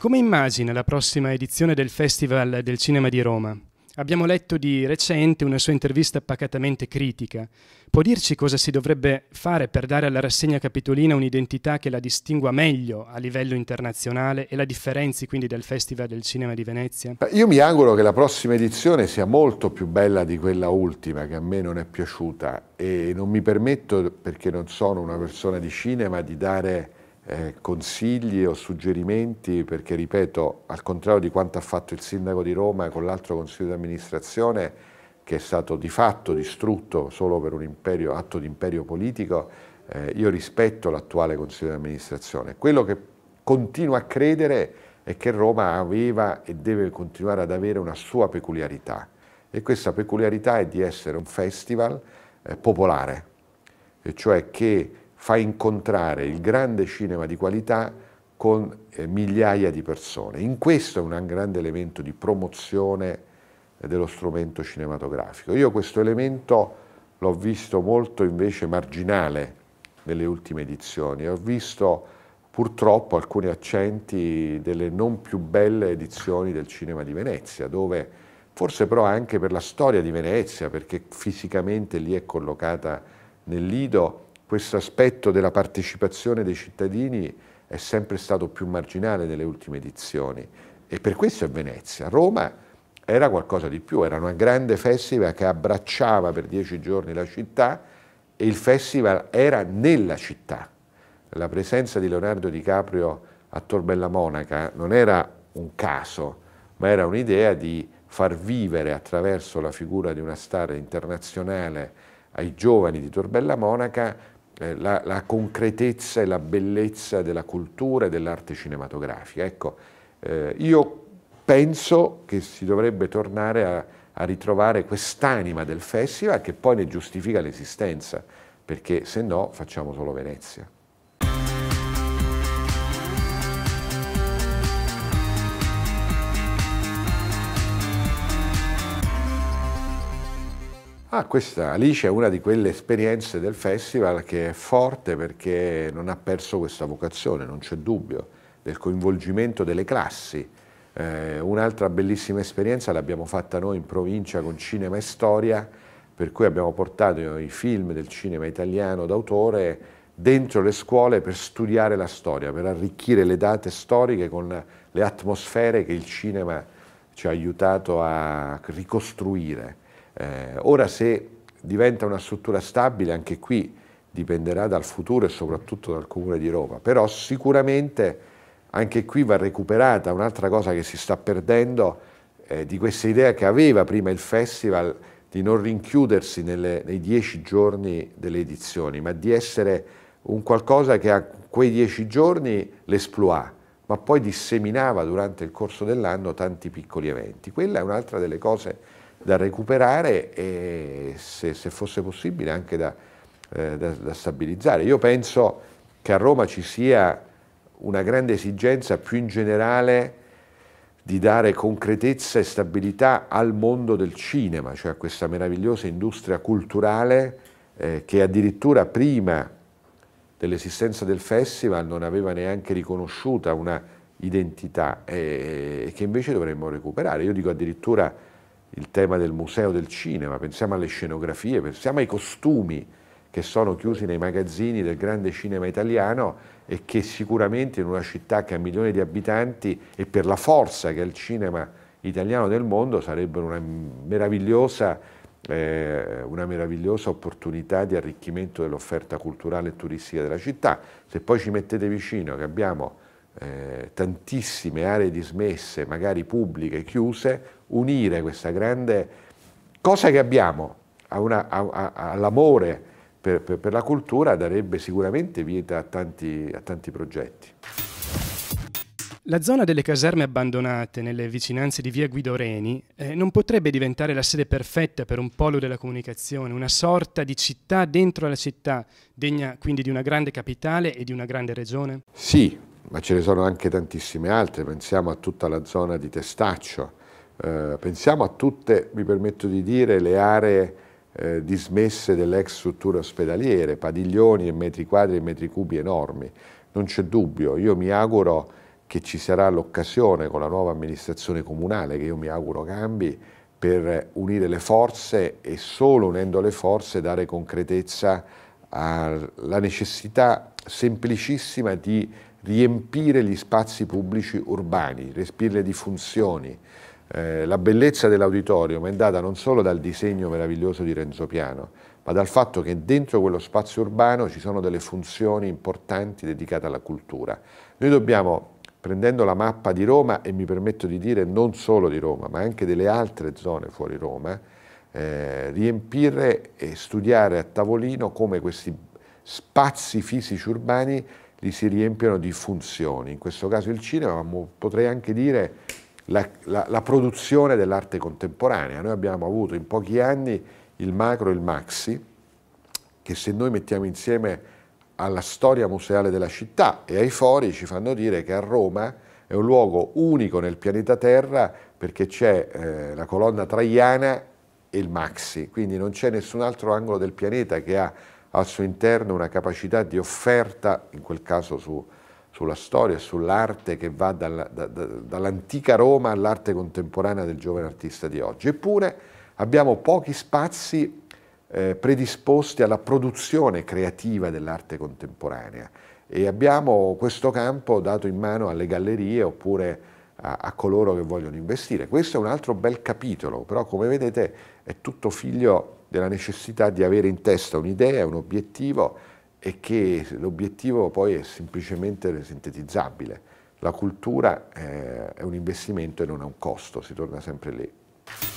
Come immagina la prossima edizione del Festival del Cinema di Roma? Abbiamo letto di recente una sua intervista pacatamente critica. Può dirci cosa si dovrebbe fare per dare alla rassegna capitolina un'identità che la distingua meglio a livello internazionale e la differenzi quindi dal Festival del Cinema di Venezia? Io mi auguro che la prossima edizione sia molto più bella di quella ultima che a me non è piaciuta e non mi permetto, perché non sono una persona di cinema, di dare eh, consigli o suggerimenti, perché ripeto, al contrario di quanto ha fatto il sindaco di Roma con l'altro consiglio di amministrazione, che è stato di fatto distrutto solo per un imperio, atto di imperio politico, eh, io rispetto l'attuale consiglio di amministrazione. Quello che continuo a credere è che Roma aveva e deve continuare ad avere una sua peculiarità e questa peculiarità è di essere un festival eh, popolare, e cioè che fa incontrare il grande cinema di qualità con eh, migliaia di persone. In questo è un grande elemento di promozione dello strumento cinematografico. Io questo elemento l'ho visto molto invece marginale nelle ultime edizioni, ho visto purtroppo alcuni accenti delle non più belle edizioni del cinema di Venezia, dove forse però anche per la storia di Venezia, perché fisicamente lì è collocata nel Lido, questo aspetto della partecipazione dei cittadini è sempre stato più marginale nelle ultime edizioni e per questo è Venezia. Roma era qualcosa di più, era una grande festival che abbracciava per dieci giorni la città e il festival era nella città. La presenza di Leonardo DiCaprio a Torbella Monaca non era un caso, ma era un'idea di far vivere attraverso la figura di una star internazionale ai giovani di Torbella Monaca eh, la, la, concretezza e la bellezza della cultura e dell'arte cinematografica. Ecco, eh, io penso che si dovrebbe tornare a, a ritrovare quest'anima del festival che poi ne giustifica l'esistenza, perché se no facciamo solo Venezia. Ah, questa Alice è una di quelle esperienze del festival che è forte perché non ha perso questa vocazione, non c'è dubbio, del coinvolgimento delle classi. Eh, un'altra bellissima esperienza l'abbiamo fatta noi in provincia con Cinema e Storia, per cui abbiamo portato i film del cinema italiano d'autore dentro le scuole per studiare la storia, per arricchire le date storiche con le atmosfere che il cinema ci ha aiutato a ricostruire. Eh, ora se diventa una struttura stabile, anche qui dipenderà dal futuro e soprattutto dal Comune di Roma, però sicuramente anche qui va recuperata un'altra cosa che si sta perdendo eh, di questa idea che aveva prima il festival di non rinchiudersi nelle, nei dieci giorni delle edizioni, ma di essere un qualcosa che a quei dieci giorni l'esploa, ma poi disseminava durante il corso dell'anno tanti piccoli eventi. Quella è un'altra delle cose da recuperare e se, se fosse possibile anche da, eh, da, da stabilizzare. Io penso che a Roma ci sia una grande esigenza più in generale di dare concretezza e stabilità al mondo del cinema, cioè a questa meravigliosa industria culturale eh, che addirittura prima dell'esistenza del festival non aveva neanche riconosciuta una identità e, eh, e che invece dovremmo recuperare. Io dico addirittura il tema del museo del cinema, pensiamo alle scenografie, pensiamo ai costumi che sono chiusi nei magazzini del grande cinema italiano e che sicuramente in una città che ha milioni di abitanti e per la forza che ha il cinema italiano del mondo sarebbero una meravigliosa, eh, una meravigliosa opportunità di arricchimento dell'offerta culturale e turistica della città. Se poi ci mettete vicino che abbiamo eh, tantissime aree dismesse, magari pubbliche, chiuse, unire questa grande cosa che abbiamo a una, a, a, all'amore per, per, per, la cultura darebbe sicuramente vita a tanti, a tanti progetti. La zona delle caserme abbandonate nelle vicinanze di via Guido Reni eh, non potrebbe diventare la sede perfetta per un polo della comunicazione, una sorta di città dentro la città, degna quindi di una grande capitale e di una grande regione? Sì, ma ce ne sono anche tantissime altre, pensiamo a tutta la zona di Testaccio, eh, pensiamo a tutte, mi permetto di dire, le aree eh, dismesse delle ex strutture ospedaliere, padiglioni e metri quadri e metri cubi enormi, non c'è dubbio, io mi auguro che ci sarà l'occasione con la nuova amministrazione comunale, che io mi auguro cambi, per unire le forze e solo unendo le forze dare concretezza alla necessità semplicissima di riempire gli spazi pubblici urbani, respirle di funzioni. Eh, la bellezza dell'auditorium è data non solo dal disegno meraviglioso di Renzo Piano, ma dal fatto che dentro quello spazio urbano ci sono delle funzioni importanti dedicate alla cultura. Noi dobbiamo, prendendo la mappa di Roma, e mi permetto di dire non solo di Roma, ma anche delle altre zone fuori Roma, eh, riempire e studiare a tavolino come questi spazi fisici urbani li si riempiono di funzioni, in questo caso il cinema, potrei anche dire la, la, la produzione dell'arte contemporanea. Noi abbiamo avuto in pochi anni il macro e il maxi, che se noi mettiamo insieme alla storia museale della città e ai fori ci fanno dire che a Roma è un luogo unico nel pianeta Terra perché c'è eh, la colonna traiana e il maxi, quindi non c'è nessun altro angolo del pianeta che ha al suo interno una capacità di offerta, in quel caso su, sulla storia e sull'arte che va dal, da, da, dall'antica Roma all'arte contemporanea del giovane artista di oggi. Eppure abbiamo pochi spazi eh, predisposti alla produzione creativa dell'arte contemporanea e abbiamo questo campo dato in mano alle gallerie oppure a, a, coloro che vogliono investire. Questo è un altro bel capitolo, però come vedete è tutto figlio della necessità di avere in testa un'idea, un obiettivo e che l'obiettivo poi è semplicemente sintetizzabile. La cultura eh, è un investimento e non è un costo, si torna sempre lì.